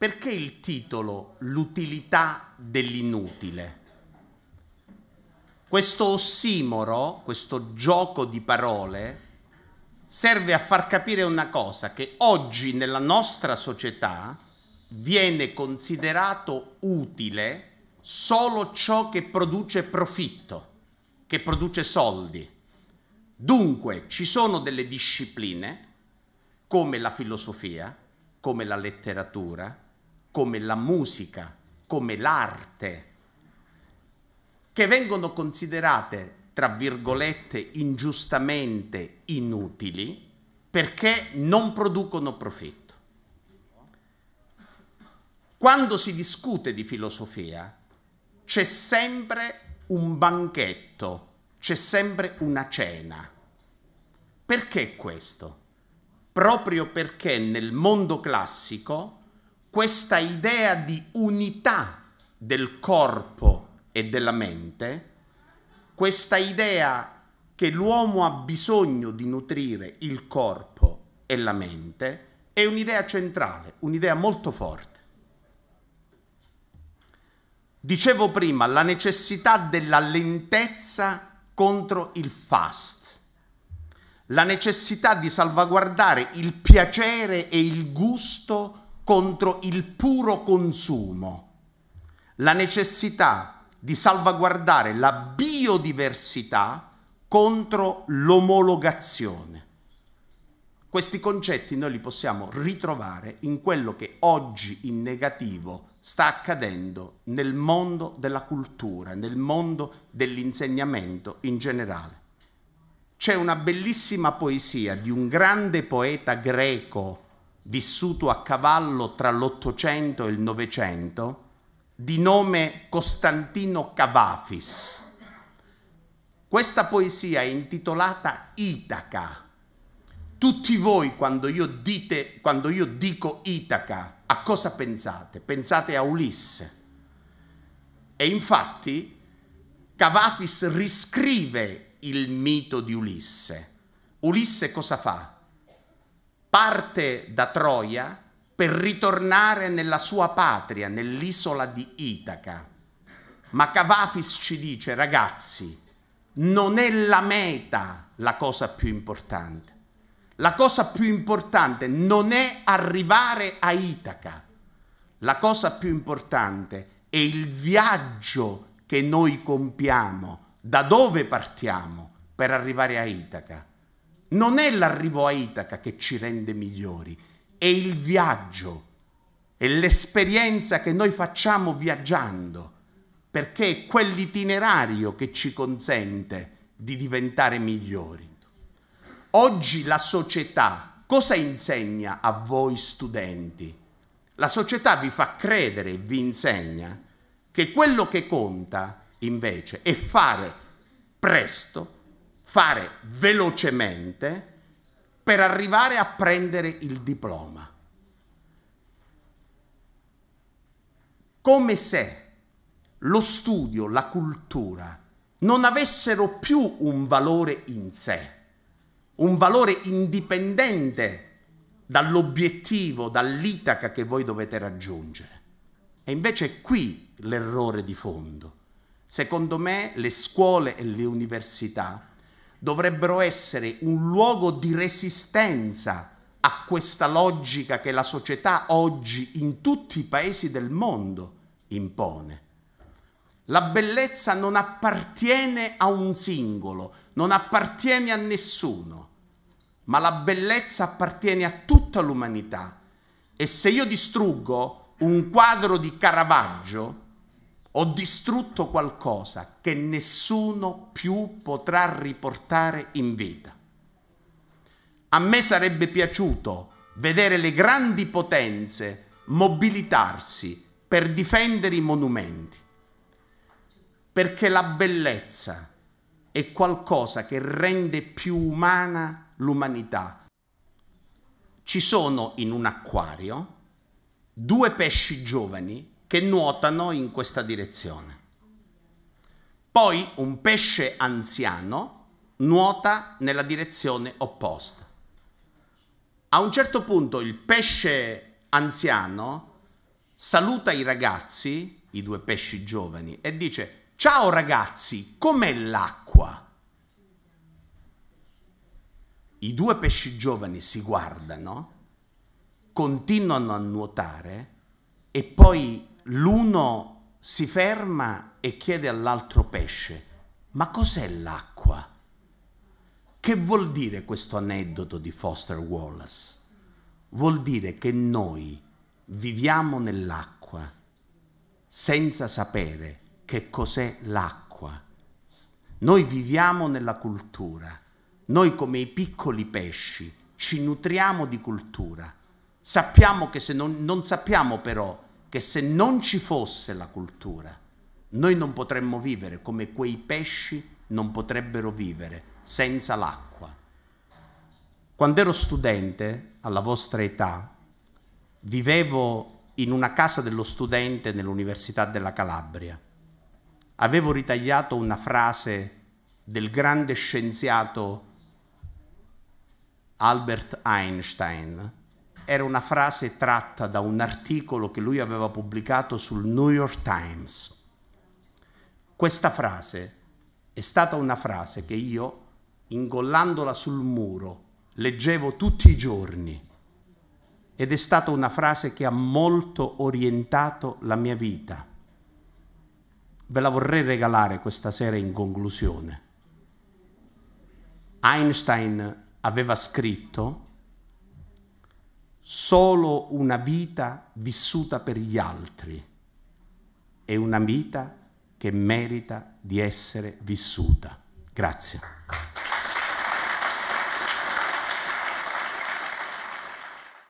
Perché il titolo L'utilità dell'inutile? Questo ossimoro, questo gioco di parole, serve a far capire una cosa, che oggi nella nostra società viene considerato utile solo ciò che produce profitto, che produce soldi. Dunque ci sono delle discipline, come la filosofia, come la letteratura, come la musica, come l'arte, che vengono considerate, tra virgolette, ingiustamente inutili perché non producono profitto. Quando si discute di filosofia c'è sempre un banchetto, c'è sempre una cena. Perché questo? Proprio perché nel mondo classico questa idea di unità del corpo e della mente, questa idea che l'uomo ha bisogno di nutrire il corpo e la mente, è un'idea centrale, un'idea molto forte. Dicevo prima la necessità della lentezza contro il fast, la necessità di salvaguardare il piacere e il gusto contro il puro consumo, la necessità di salvaguardare la biodiversità contro l'omologazione. Questi concetti noi li possiamo ritrovare in quello che oggi in negativo sta accadendo nel mondo della cultura, nel mondo dell'insegnamento in generale. C'è una bellissima poesia di un grande poeta greco vissuto a cavallo tra l'Ottocento e il Novecento, di nome Costantino Cavafis. Questa poesia è intitolata Itaca. Tutti voi quando io, dite, quando io dico Itaca, a cosa pensate? Pensate a Ulisse. E infatti Cavafis riscrive il mito di Ulisse. Ulisse cosa fa? parte da Troia per ritornare nella sua patria, nell'isola di Itaca. Ma Cavafis ci dice, ragazzi, non è la meta la cosa più importante. La cosa più importante non è arrivare a Itaca. La cosa più importante è il viaggio che noi compiamo, da dove partiamo per arrivare a Itaca. Non è l'arrivo a Itaca che ci rende migliori, è il viaggio, è l'esperienza che noi facciamo viaggiando, perché è quell'itinerario che ci consente di diventare migliori. Oggi la società cosa insegna a voi studenti? La società vi fa credere, vi insegna che quello che conta invece è fare presto fare velocemente per arrivare a prendere il diploma. Come se lo studio, la cultura non avessero più un valore in sé, un valore indipendente dall'obiettivo, dall'Itaca che voi dovete raggiungere. E invece è qui l'errore di fondo. Secondo me le scuole e le università dovrebbero essere un luogo di resistenza a questa logica che la società oggi in tutti i paesi del mondo impone. La bellezza non appartiene a un singolo, non appartiene a nessuno, ma la bellezza appartiene a tutta l'umanità. E se io distruggo un quadro di Caravaggio, ho distrutto qualcosa che nessuno più potrà riportare in vita. A me sarebbe piaciuto vedere le grandi potenze mobilitarsi per difendere i monumenti, perché la bellezza è qualcosa che rende più umana l'umanità. Ci sono in un acquario due pesci giovani che nuotano in questa direzione. Poi un pesce anziano nuota nella direzione opposta. A un certo punto il pesce anziano saluta i ragazzi, i due pesci giovani, e dice, ciao ragazzi, com'è l'acqua? I due pesci giovani si guardano, continuano a nuotare e poi l'uno si ferma e chiede all'altro pesce, ma cos'è l'acqua? Che vuol dire questo aneddoto di Foster Wallace? Vuol dire che noi viviamo nell'acqua senza sapere che cos'è l'acqua. Noi viviamo nella cultura, noi come i piccoli pesci ci nutriamo di cultura. Sappiamo che se non, non sappiamo però che se non ci fosse la cultura, noi non potremmo vivere come quei pesci non potrebbero vivere senza l'acqua. Quando ero studente, alla vostra età, vivevo in una casa dello studente nell'Università della Calabria. Avevo ritagliato una frase del grande scienziato Albert Einstein era una frase tratta da un articolo che lui aveva pubblicato sul New York Times. Questa frase è stata una frase che io, ingollandola sul muro, leggevo tutti i giorni ed è stata una frase che ha molto orientato la mia vita. Ve la vorrei regalare questa sera in conclusione. Einstein aveva scritto solo una vita vissuta per gli altri è una vita che merita di essere vissuta. Grazie.